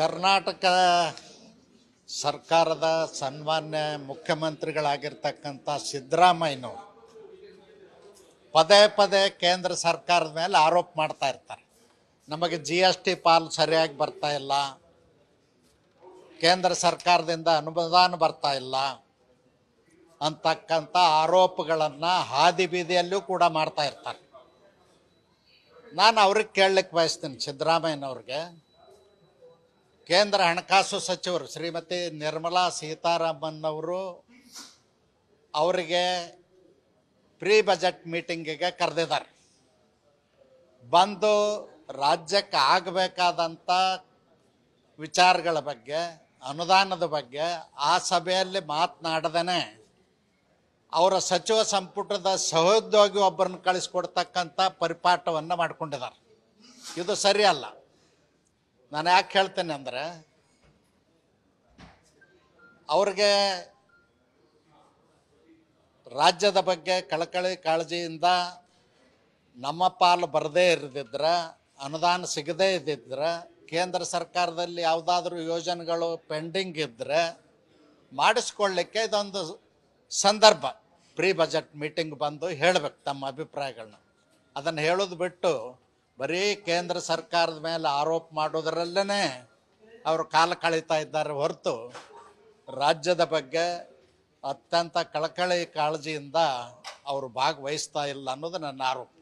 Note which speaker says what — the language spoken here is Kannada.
Speaker 1: ಕರ್ನಾಟಕ ಸರ್ಕಾರದ ಸನ್ಮಾನ್ಯ ಮುಖ್ಯಮಂತ್ರಿಗಳಾಗಿರ್ತಕ್ಕಂಥ ಸಿದ್ದರಾಮಯ್ಯನವರು ಪದೇ ಪದೇ ಕೇಂದ್ರ ಸರ್ಕಾರದ ಮೇಲೆ ಆರೋಪ ಮಾಡ್ತಾ ಇರ್ತಾರೆ ನಮಗೆ ಜಿ ಎಸ್ ಟಿ ಪಾಲು ಸರಿಯಾಗಿ ಬರ್ತಾ ಇಲ್ಲ ಕೇಂದ್ರ ಸರ್ಕಾರದಿಂದ ಅನುದಾನ ಬರ್ತಾ ಇಲ್ಲ ಅಂತಕ್ಕಂಥ ಆರೋಪಗಳನ್ನು ಹಾದಿ ಬೀದಿಯಲ್ಲೂ ಕೂಡ ಮಾಡ್ತಾ ಇರ್ತಾರೆ ನಾನು ಅವ್ರಿಗೆ ಕೇಳಲಿಕ್ಕೆ ಬಯಸ್ತೀನಿ ಸಿದ್ದರಾಮಯ್ಯನವ್ರಿಗೆ ಕೇಂದ್ರ ಹಣಕಾಸು ಸಚಿವರು ಶ್ರೀಮತಿ ನಿರ್ಮಲಾ ಸೀತಾರಾಮನ್ ಅವರು ಅವರಿಗೆ ಪ್ರೀ ಬಜೆಟ್ ಮೀಟಿಂಗಿಗೆ ಕರೆದಿದ್ದಾರೆ ಬಂದು ರಾಜ್ಯಕ್ಕೆ ಆಗಬೇಕಾದಂಥ ವಿಚಾರಗಳ ಬಗ್ಗೆ ಅನುದಾನದ ಬಗ್ಗೆ ಆ ಸಭೆಯಲ್ಲಿ ಮಾತನಾಡದೇ ಅವರ ಸಚಿವ ಸಂಪುಟದ ಸಹೋದ್ಯೋಗಿ ಒಬ್ಬರನ್ನು ಕಳಿಸ್ಕೊಡ್ತಕ್ಕಂಥ ಪರಿಪಾಠವನ್ನು ಮಾಡಿಕೊಂಡಿದ್ದಾರೆ ಇದು ಸರಿಯಲ್ಲ ನಾನು ಯಾಕೆ ಹೇಳ್ತೇನೆ ಅಂದರೆ ಅವ್ರಿಗೆ ರಾಜ್ಯದ ಬಗ್ಗೆ ಕಳಕಳಿ ಕಾಳಜಿಯಿಂದ ನಮ್ಮ ಪಾಲು ಬರದೇ ಇರದಿದ್ರೆ ಅನುದಾನ ಸಿಗದೇ ಇದ್ದಿದ್ರೆ ಕೇಂದ್ರ ಸರ್ಕಾರದಲ್ಲಿ ಯಾವುದಾದ್ರೂ ಯೋಜನೆಗಳು ಪೆಂಡಿಂಗ್ ಇದ್ದರೆ ಮಾಡಿಸ್ಕೊಳ್ಳಿಕ್ಕೆ ಇದೊಂದು ಸಂದರ್ಭ ಪ್ರೀ ಬಜೆಟ್ ಮೀಟಿಂಗ್ ಬಂದು ಹೇಳಬೇಕು ತಮ್ಮ ಅಭಿಪ್ರಾಯಗಳನ್ನ ಅದನ್ನು ಹೇಳೋದು ಬಿಟ್ಟು ಬರೀ ಕೇಂದ್ರ ಸರ್ಕಾರದ ಮೇಲೆ ಆರೋಪ ಮಾಡೋದರಲ್ಲೇ ಅವರು ಕಾಲ ಕಳೀತಾ ಇದ್ದಾರೆ ಹೊರತು ರಾಜ್ಯದ ಬಗ್ಗೆ ಅತ್ಯಂತ ಕಳಕಳಿ ಕಾಳಜಿಯಿಂದ ಅವರು ಭಾಗವಹಿಸ್ತಾ ಇಲ್ಲ ಅನ್ನೋದು ನನ್ನ ಆರೋಪ